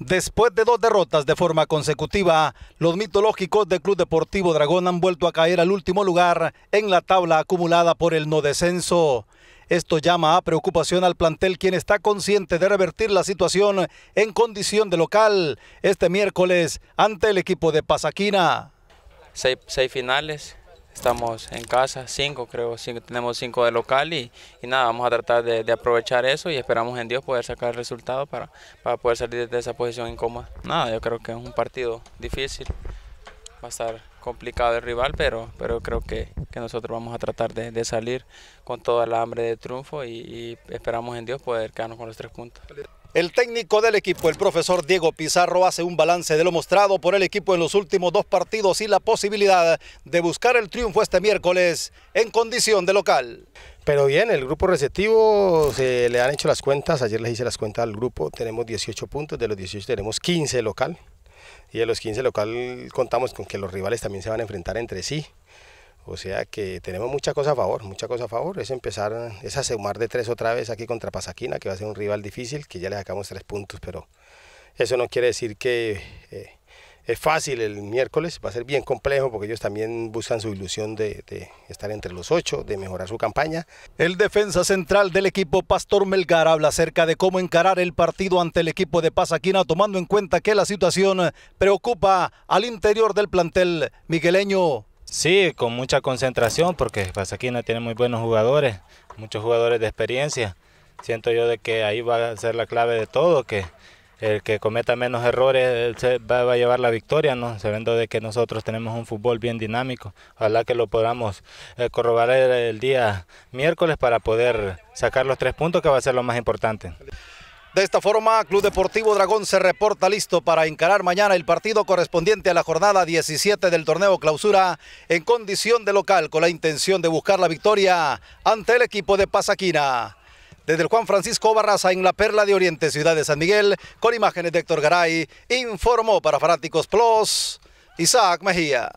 Después de dos derrotas de forma consecutiva, los mitológicos del Club Deportivo Dragón han vuelto a caer al último lugar en la tabla acumulada por el no descenso. Esto llama a preocupación al plantel quien está consciente de revertir la situación en condición de local este miércoles ante el equipo de Pasaquina. seis finales, Estamos en casa, cinco creo, tenemos cinco de local y, nada, vamos a tratar de, aprovechar eso y esperamos en Dios poder sacar el resultado para, para poder salir de esa posición en coma. Nada, yo creo que es un partido difícil, va a estar complicado el rival, pero, pero creo que, nosotros vamos a tratar de, salir con toda la hambre de triunfo y esperamos en Dios poder quedarnos con los tres puntos. El técnico del equipo, el profesor Diego Pizarro, hace un balance de lo mostrado por el equipo en los últimos dos partidos y la posibilidad de buscar el triunfo este miércoles en condición de local. Pero bien, el grupo receptivo se le han hecho las cuentas, ayer les hice las cuentas al grupo, tenemos 18 puntos, de los 18 tenemos 15 local y de los 15 local contamos con que los rivales también se van a enfrentar entre sí. O sea que tenemos mucha cosa a favor, mucha cosa a favor. Es empezar, es a sumar de tres otra vez aquí contra Pasaquina, que va a ser un rival difícil, que ya le sacamos tres puntos, pero eso no quiere decir que eh, es fácil el miércoles, va a ser bien complejo porque ellos también buscan su ilusión de, de, estar entre los ocho, de mejorar su campaña. El defensa central del equipo Pastor Melgar habla acerca de cómo encarar el partido ante el equipo de Pasaquina, tomando en cuenta que la situación preocupa al interior del plantel migueleño Sí, con mucha concentración porque Pasaquina pues, tiene muy buenos jugadores, muchos jugadores de experiencia. Siento yo de que ahí va a ser la clave de todo, que el que cometa menos errores va, a llevar la victoria, ¿no? Sabiendo de que nosotros tenemos un fútbol bien dinámico. Ojalá que lo podamos eh, corroborar el día miércoles para poder sacar los tres puntos, que va a ser lo más importante. De esta forma, Club Deportivo Dragón se reporta listo para encarar mañana el partido correspondiente a la jornada 17 del torneo clausura en condición de local con la intención de buscar la victoria ante el equipo de Pasaquina. Desde el Juan Francisco Barraza en la Perla de Oriente, ciudad de San Miguel, con imágenes de Héctor Garay, informó para Fanáticos Plus, Isaac Mejía.